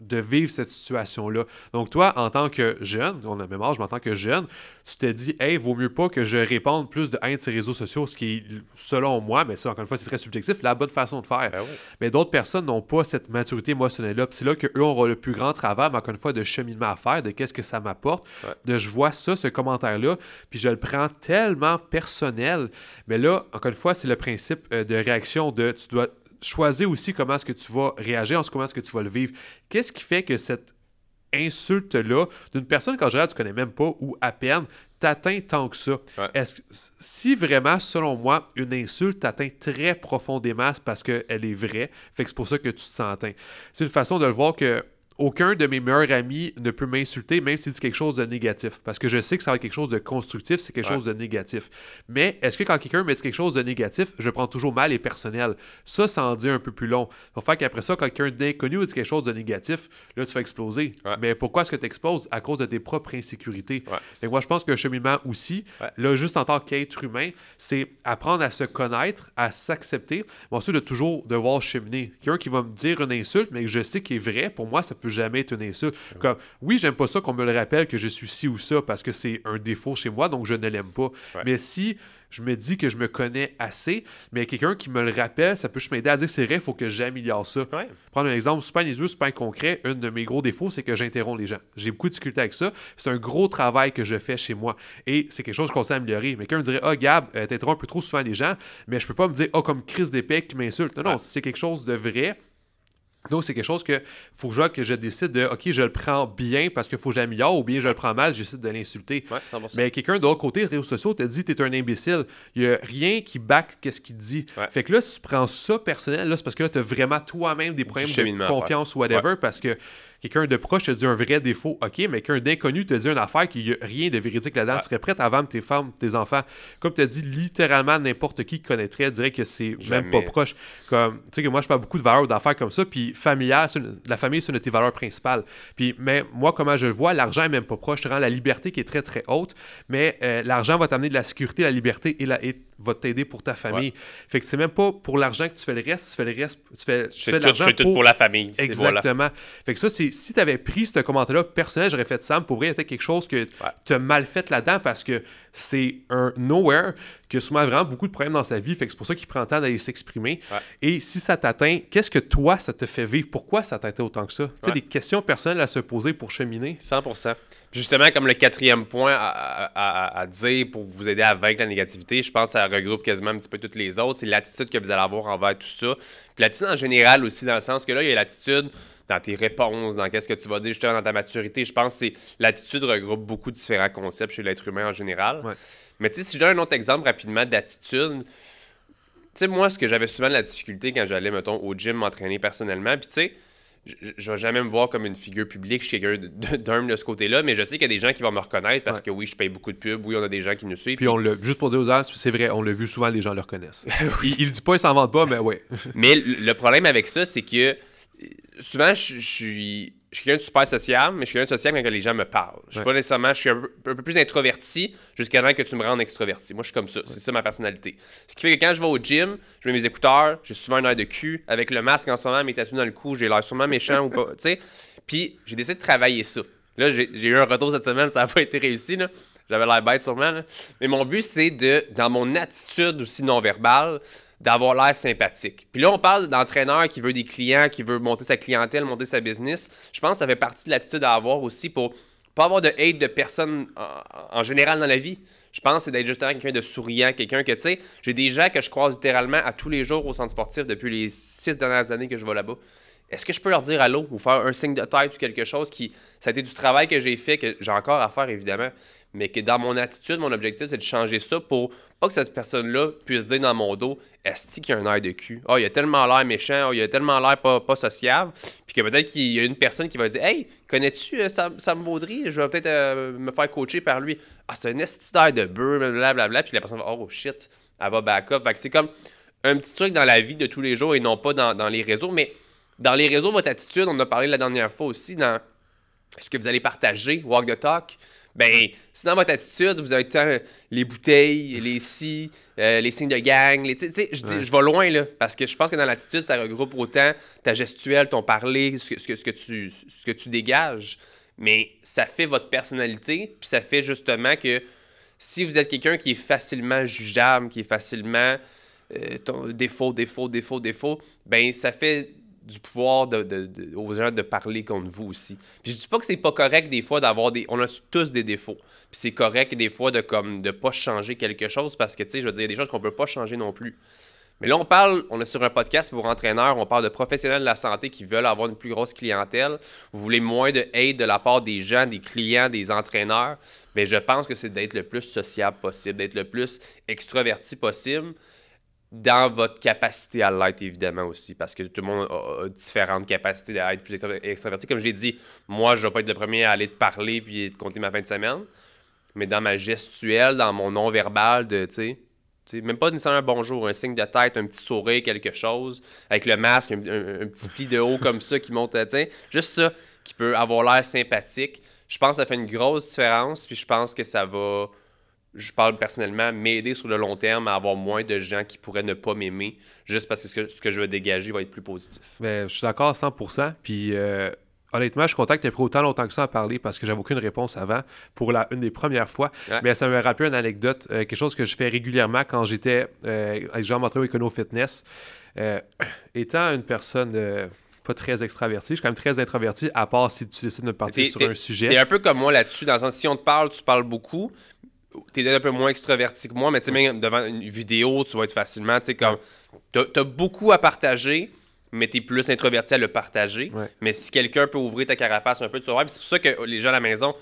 de vivre cette situation-là. Donc, toi, en tant que jeune, on a le même âge, mais en tant que jeune, tu te dis, hey, vaut mieux pas que je réponde plus de haine sur les réseaux sociaux, ce qui selon moi, mais ça, encore une fois, c'est très subjectif, la bonne façon de faire. Ben mais d'autres personnes n'ont pas cette maturité émotionnelle-là. c'est là qu'eux auront le plus grand travail, mais encore une fois, de cheminement à faire, de qu'est-ce que ça m'apporte, de je vois ça, ce commentaire-là, puis je le prends tellement personnel. Mais là, encore une fois, c'est le principe euh, de réaction de tu dois choisir aussi comment est-ce que tu vas réagir, en ce comment est-ce que tu vas le vivre. Qu'est-ce qui fait que cette insulte-là d'une personne qu'en général tu connais même pas ou à peine t'atteint tant que ça. Est-ce si vraiment, selon moi, une insulte t'atteint très profondément, c'est parce qu'elle est vraie, fait que c'est pour ça que tu te sens atteint. C'est une façon de le voir que aucun de mes meilleurs amis ne peut m'insulter, même s'il dit quelque chose de négatif. Parce que je sais que ça va être quelque chose de constructif, c'est quelque chose de négatif. Mais est-ce que quand quelqu'un me dit quelque chose de négatif, je prends toujours mal et personnel? Ça, ça en dit un peu plus long. faut faire qu'après ça, quand quelqu'un d'inconnu dit quelque chose de négatif, là, tu vas exploser. Mais pourquoi est-ce que tu exposes? À cause de tes propres insécurités. et moi, je pense qu'un cheminement aussi, là, juste en tant qu'être humain, c'est apprendre à se connaître, à s'accepter, mais ensuite de toujours devoir cheminer. Quelqu'un qui va me dire une insulte, mais que je sais qu'il est vrai, pour moi, ça peut jamais être une insulte. Comme, oui, j'aime pas ça qu'on me le rappelle que je suis ci ou ça parce que c'est un défaut chez moi, donc je ne l'aime pas. Mais si je me dis que je me connais assez, mais quelqu'un qui me le rappelle, ça peut juste m'aider à dire c'est vrai, il faut que j'améliore ça. Prendre un exemple super niaiseux, super concret, un de mes gros défauts, c'est que j'interromps les gens. J'ai beaucoup de difficultés avec ça. C'est un gros travail que je fais chez moi et c'est quelque chose que je conseille à améliorer. Mais quelqu'un me dirait, ah, oh, Gab, euh, t'interromps un peu trop souvent les gens, mais je peux pas me dire, ah, oh, comme crise d'épée qui m'insulte. Non, non, c'est quelque chose de vrai donc, c'est quelque chose que faut que je, décide de, OK, je le prends bien parce qu'il faut que j'améliore, ou bien je le prends mal, j'essaie de l'insulter. mais quelqu'un de l'autre côté, les réseaux sociaux, te dit, t'es un imbécile. Il n'y a rien qui back qu'est-ce qu'il dit. Fait que là, si tu prends ça personnel, c'est parce que là, t'as vraiment toi-même des problèmes de confiance ou whatever, parce que Quelqu'un de proche te dit un vrai défaut, ok, mais qu'un d'inconnu te dit une affaire qui n'y a rien de véridique là-dedans, ah. tu serais prête à vendre tes femmes, tes enfants. Comme tu as dit, littéralement, n'importe qui connaîtrait dirait que c'est même pas proche. Comme, tu sais que moi, je pas beaucoup de valeurs d'affaires comme ça, puis familial la famille, c'est une de tes valeurs principales. Puis, mais moi, comment je le vois, l'argent est même pas proche, te rends la liberté qui est très, très haute, mais euh, l'argent va t'amener de la sécurité, la liberté et, la, et va t'aider pour ta famille. Fait que c'est même pas pour l'argent que tu fais le reste, tu fais le reste, tu fais, l'argent pour... tout pour la famille. Exactement. Fait que ça, si tu avais pris ce commentaire-là personnel, j'aurais fait ça, pour vrai, quelque chose que te mal fait là-dedans parce que c'est un nowhere qui a souvent vraiment beaucoup de problèmes dans sa vie. Fait que c'est pour ça qu'il prend le temps d'aller s'exprimer. Et si ça t'atteint, qu'est-ce que toi, ça te fait vivre? Pourquoi ça t'atteint autant que ça? Tu sais, des questions personnelles à se poser pour cheminer. 100 Justement, comme le quatrième point à, à, dire pour vous aider à vaincre la négativité, je pense que ça regroupe quasiment un petit peu toutes les autres. C'est l'attitude que vous allez avoir envers tout ça. Puis l'attitude en général aussi, dans le sens que là, il y a l'attitude dans tes réponses, dans qu'est-ce que tu vas dire justement dans ta maturité. Je pense que l'attitude regroupe beaucoup de différents concepts chez l'être humain en général. Mais tu sais, si j'ai un autre exemple rapidement d'attitude, tu sais, moi, ce que j'avais souvent de la difficulté quand j'allais, mettons, au gym m'entraîner personnellement, puis tu sais, je ne vais jamais me voir comme une figure publique, je suis d'un de ce côté-là, mais je sais qu'il y a des gens qui vont me reconnaître parce que oui, je paye beaucoup de pubs, oui, on a des gens qui nous suivent. Puis, on le, juste pour dire aux autres, c'est vrai, on l'a vu souvent, les gens le reconnaissent. il, ne dit pas, il s'en vante pas, mais ouais. mais le problème avec ça, c'est que euh, souvent, je suis je suis quelqu'un de super sociable, mais je suis quelqu'un de sociable quand les gens me parlent. Je suis pas nécessairement, je suis un peu, plus introverti jusqu'à temps que tu me rendes extroverti. Moi, je suis comme ça. C'est ça ma personnalité. Ce qui fait que quand je vais au gym, je mets mes écouteurs, j'ai souvent un air de cul, avec le masque en ce moment, mes tatouages dans le cou, j'ai l'air sûrement méchant ou pas, tu sais. Puis j'ai décidé de travailler ça. Là, j'ai eu un retour cette semaine, ça n'a pas été réussi, là. J'avais l'air bête sûrement, là. Mais mon but, c'est de, dans mon attitude aussi non verbale, d'avoir l'air sympathique. Puis là, on parle d'entraîneur qui veut des clients, qui veut monter sa clientèle, monter sa business. Je pense que ça fait partie de l'attitude à avoir aussi pour pas avoir de hate de personne en, général dans la vie. Je pense que c'est d'être justement quelqu'un de souriant, quelqu'un que, tu sais, j'ai des gens que je croise littéralement à tous les jours au centre sportif depuis les six dernières années que je vais là-bas. Est-ce que je peux leur dire allô ou faire un signe de tête ou quelque chose qui. Ça a été du travail que j'ai fait, que j'ai encore à faire évidemment mais que dans mon attitude, mon objectif, c'est de changer ça pour pas que cette personne-là puisse dire dans mon dos Est-ce qu'il a un air de cul Oh, il a tellement l'air méchant, ah, il a tellement l'air pas, sociable. Puis que peut-être qu'il y a une personne qui va dire Hey, connais-tu ça euh, Sam, Sam, Je vais peut-être euh, me faire coacher par lui. Ah, c'est un estitaire de beurre, blablabla. Puis la personne va Oh shit, elle va back up. Fait que c'est comme un petit truc dans la vie de tous les jours et non pas dans, dans les réseaux. Mais dans les réseaux, votre attitude, on en a parlé la dernière fois aussi, dans ce que vous allez partager, walk the talk. Ben, dans votre attitude, vous avez tant euh, les bouteilles, les si, euh, les signes de gang. Les, sais, je, dis, je vais loin, là, parce que je pense que dans l'attitude, ça regroupe autant ta gestuelle, ton parler, ce que, ce que, tu, ce que tu dégages. Mais ça fait votre personnalité, puis ça fait justement que si vous êtes quelqu'un qui est facilement jugeable, qui est facilement. Euh, défaut, défaut, défaut, défaut, ben ça fait du pouvoir aux gens de parler contre vous aussi. Puis je dis pas que c'est pas correct des fois d'avoir des. On a tous des défauts. Puis c'est correct des fois de comme de pas changer quelque chose parce que tu sais, je veux dire, il y a des choses qu'on peut pas changer non plus. Mais là, on parle, on est sur un podcast pour entraîneurs, on parle de professionnels de la santé qui veulent avoir une plus grosse clientèle. Vous voulez moins de aide de la part des gens, des clients, des entraîneurs. Mais je pense que c'est d'être le plus sociable possible, d'être le plus extraverti possible dans votre capacité à l'être, évidemment, aussi, parce que tout le monde a, différentes capacités à être plus extraverti. Comme je l'ai dit, moi, je ne vais pas être le premier à aller te parler puis te compter ma fin de semaine, mais dans ma gestuelle, dans mon non-verbal de, tu sais, même pas nécessairement un bonjour, un signe de tête, un petit sourire, quelque chose, avec le masque, un, petit pli de haut comme ça qui monte, tu juste ça qui peut avoir l'air sympathique. Je pense que ça fait une grosse différence, puis je pense que ça va je parle personnellement, m'aider sur le long terme à avoir moins de gens qui pourraient ne pas m'aimer juste parce que ce, que je veux dégager va être plus positif. Ben, je suis d'accord 100%. Puis euh, honnêtement, je contacte content que autant longtemps que ça à parler parce que j'avais aucune réponse avant pour la, une des premières fois. Mais ça me rappelle une anecdote, euh, quelque chose que je fais régulièrement quand j'étais euh, avec Jean-Martin au Econo Fitness. étant une personne pas très extravertie, Je suis quand même très introverti, à part si tu décides de partir sur un sujet. et un peu comme moi là-dessus, dans le sens si on te parle, tu parles beaucoup, t'es un peu moins extraverti que moi, mais tu sais, même devant une vidéo, tu vas être facilement, tu sais, comme, t'as as beaucoup à partager, mais es plus introverti à le partager. Mais si quelqu'un peut ouvrir ta carapace un peu, tu c'est pour ça que les gens à la maison,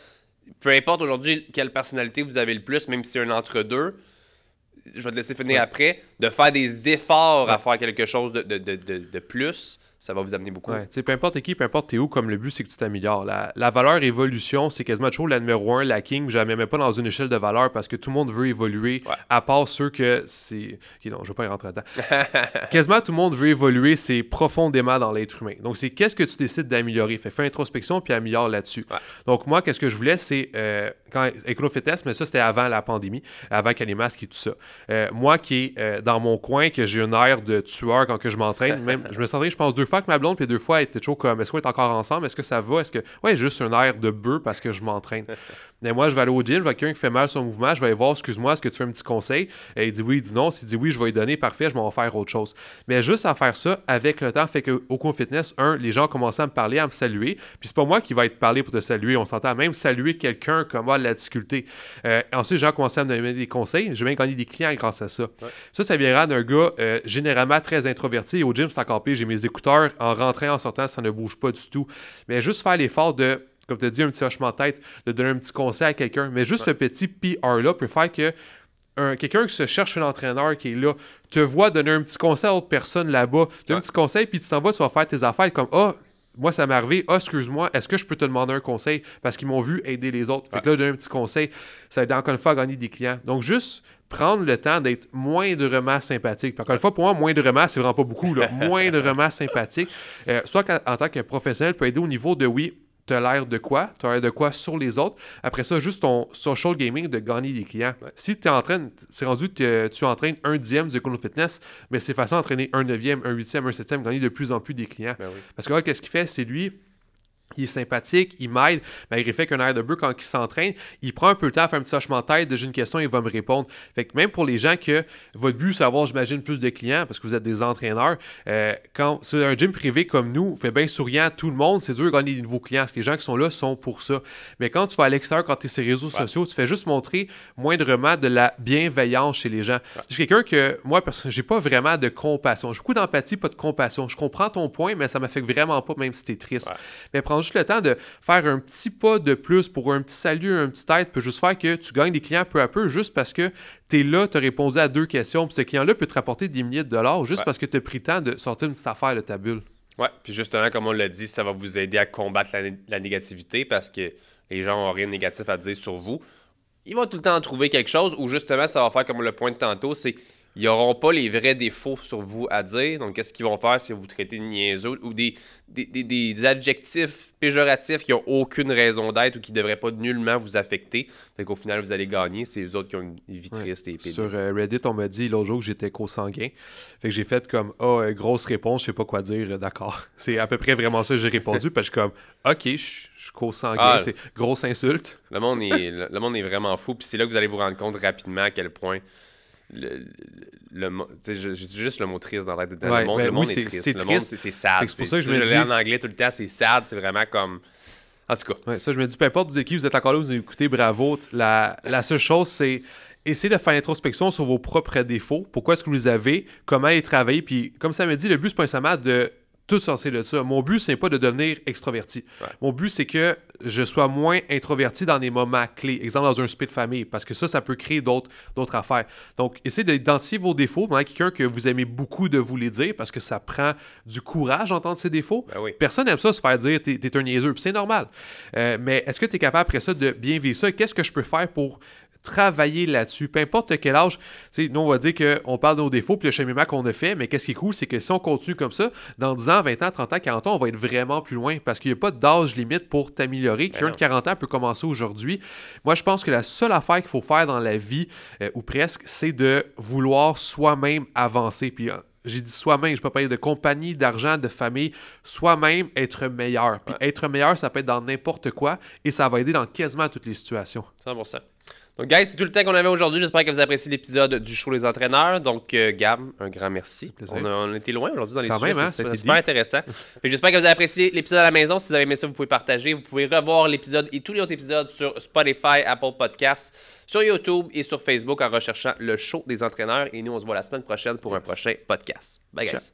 peu importe aujourd'hui quelle personnalité vous avez le plus, même si c'est un entre-deux, je vais te laisser finir après, de faire des efforts à faire quelque chose de, de, de, de plus ça va vous amener beaucoup. Ouais, peu importe qui, peu importe t'es où, comme le but, c'est que tu t'améliores. La, la, valeur évolution, c'est quasiment toujours la numéro un, la king. Je même pas dans une échelle de valeur parce que tout le monde veut évoluer, à part ceux que c'est. non, je vais pas y rentrer dedans. quasiment tout le monde veut évoluer, c'est profondément dans l'être humain. Donc, c'est qu'est-ce que tu décides d'améliorer. Fais, fais introspection puis améliore là-dessus. Donc, moi, qu'est-ce que je voulais, c'est. Euh, quand EcoFitness, mais ça, c'était avant la pandémie, avant qu'il y ait les masques et tout ça. Euh, moi qui est euh, dans mon coin, que j'ai une aire de tueur quand que je m'entraîne, même, je me sentirais, je pense, deux fois que ma blonde, puis deux fois, elle était toujours comme est-ce qu'on est encore ensemble Est-ce que ça va Est-ce que. Ouais, juste un air de bœuf parce que je m'entraîne. Mais moi, je vais aller au gym, je vois quelqu'un qui fait mal son mouvement, je vais aller voir excuse-moi, est-ce que tu fais un petit conseil Et il dit oui, il dit non. S'il dit oui, je vais lui donner, parfait, je m'en vais faire autre chose. Mais juste à faire ça avec le temps, fait qu'au cours fitness, un, les gens commencent à me parler, à me saluer. Puis c'est pas moi qui va être parlé pour te saluer, on s'entend même saluer quelqu'un comme moi ah, la difficulté. Euh, ensuite, les gens commencent à me donner des conseils, j'ai même gagné des clients grâce à ça. Ça, ça viendra d'un gars euh, généralement très introverti. Au gym, c'est encore pire, j'ai mes écouteurs en rentrant, en sortant, ça ne bouge pas du tout. Mais juste faire l'effort de comme tu as dit, un petit hochement de tête, de donner un petit conseil à quelqu'un. Mais juste ce petit PR-là peut faire que quelqu'un qui se cherche un entraîneur qui est là, te voit donner un petit conseil à autre personne là-bas, tu ouais. un petit conseil, puis tu t'en vas, tu vas faire tes affaires comme Ah, oh, moi, ça m'est arrivé, ah, excuse-moi, est-ce que je peux te demander un conseil? Parce qu'ils m'ont vu aider les autres. Fait que là, j'ai un petit conseil. Ça aide encore une fois à gagner des clients. Donc, juste prendre le temps d'être moindrement sympathique. Encore une fois, pour moi, moindrement, c'est vraiment pas beaucoup. Là. Moindrement sympathique. Euh, soit en, tant que professionnel, tu peux aider au niveau de, oui, t'as l'air de quoi, t'as l'air de quoi sur les autres. Après ça, juste ton social gaming de gagner des clients. Si tu train, c'est rendu que tu entraînes un dixième du Kono Fitness, mais c'est facile d'entraîner un neuvième, un huitième, un septième, gagner de plus en plus des clients. Ben Parce que là, ah, qu'est-ce qu'il fait? C'est lui, il est sympathique, il m'aide, malgré le fait qu'un air de quand il s'entraîne, il prend un peu de temps à faire un petit hochement de tête, j'ai une question, il va me répondre. Fait que même pour les gens que votre but, c'est d'avoir, j'imagine, plus de clients parce que vous êtes des entraîneurs, euh, quand c'est un gym privé comme nous, fait bien souriant à tout le monde, c'est dur de gagner de nouveaux clients parce les gens qui sont là sont pour ça. Mais quand tu vas à l'extérieur, quand tu es sur les réseaux sociaux, tu fais juste montrer moindrement de la bienveillance chez les gens. Je quelqu'un que, moi, j'ai pas vraiment de compassion. J'ai beaucoup d'empathie, pas de compassion. Je comprends ton point, mais ça m'affecte vraiment pas, même si tu es triste. Mais le temps de faire un petit pas de plus pour un petit salut, un petit tête, peut juste faire que tu gagnes des clients peu à peu juste parce que tu es là, tu as répondu à deux questions, puis ce client-là peut te rapporter des milliers de dollars juste parce que tu as pris le temps de sortir une petite affaire de ta bulle. Oui, puis justement, comme on l'a dit, ça va vous aider à combattre la, négativité parce que les gens n'ont rien de négatif à dire sur vous. Ils vont tout le temps trouver quelque chose ou justement, ça va faire comme le point de tantôt, c'est ils n'auront pas les vrais défauts sur vous à dire. Donc, qu'est-ce qu'ils vont faire si vous traitez de niaiseux ou des, des, des, adjectifs péjoratifs qui n'ont aucune raison d'être ou qui ne devraient pas nullement vous affecter. Fait qu'au final, vous allez gagner. C'est eux autres qui ont une vie triste et Sur euh, Reddit, on m'a dit l'autre jour que j'étais co-sanguin. Fait que j'ai fait comme Ah, oh, grosse réponse, je sais pas quoi dire, euh, d'accord. C'est à peu près vraiment ça que j'ai répondu. parce que je suis comme Ok, je suis co-sanguin. Ah. c'est grosse insulte. Le monde, est, le monde est vraiment fou. Puis c'est là que vous allez vous rendre compte rapidement à quel point le, le, juste le mot triste dans l'air de le monde, le monde est, triste. C'est triste. C'est sad. C'est pour ça que je le dis... en anglais tout le temps, c'est sad. C'est vraiment comme... En tout cas. ça, je me dis, peu importe de qui vous êtes encore là, vous écoutez, bravo. La, la seule chose, c'est essayer de faire l'introspection sur vos propres défauts. Pourquoi est-ce que vous les avez? Comment les travailler? Puis, comme ça me dit, le but, c'est pas de tout sortir de ça. Mon but, n'est pas de devenir extroverti. Mon but, c'est que je sois moins introverti dans des moments clés. Exemple, dans un split de famille, parce que ça, ça peut créer d'autres, d'autres affaires. Donc, essayez d'identifier vos défauts. a quelqu'un que vous aimez beaucoup de vous les dire, parce que ça prend du courage d'entendre ses défauts. Ben Personne n'aime ça se faire dire t'es, un niaiseux, c'est normal. Euh, mais est-ce que tu es capable après ça de bien vivre ça? Qu'est-ce que je peux faire pour travailler là-dessus, peu importe quel âge. Nous, on va dire qu'on parle de nos défauts, puis le cheminement qu'on a fait, mais qu'est-ce qui est cool, c'est que si on continue comme ça, dans 10 ans, 20 ans, 30 ans, 40 ans, on va être vraiment plus loin parce qu'il n'y a pas d'âge limite pour t'améliorer. Ben Quelqu'un de 40 ans peut commencer aujourd'hui. Moi, je pense que la seule affaire qu'il faut faire dans la vie, euh, ou presque, c'est de vouloir soi-même avancer. Puis, euh, j'ai dit soi-même, je ne peux pas parler de compagnie, d'argent, de famille, soi-même être meilleur. Puis être meilleur, ça peut être dans n'importe quoi et ça va aider dans quasiment toutes les situations. 100 donc, guys, c'est tout le temps qu'on avait aujourd'hui. J'espère que vous avez appréciez l'épisode du show Les Entraîneurs. Donc, euh, Gam, un grand merci. On, a, on était loin aujourd'hui dans les Quand sujets. Hein, C'était super intéressant. J'espère que vous avez apprécié l'épisode à la maison. Si vous avez aimé ça, vous pouvez partager. Vous pouvez revoir l'épisode et tous les autres épisodes sur Spotify, Apple Podcasts, sur YouTube et sur Facebook en recherchant le show des entraîneurs. Et nous, on se voit la semaine prochaine pour un prochain podcast. Bye, guys.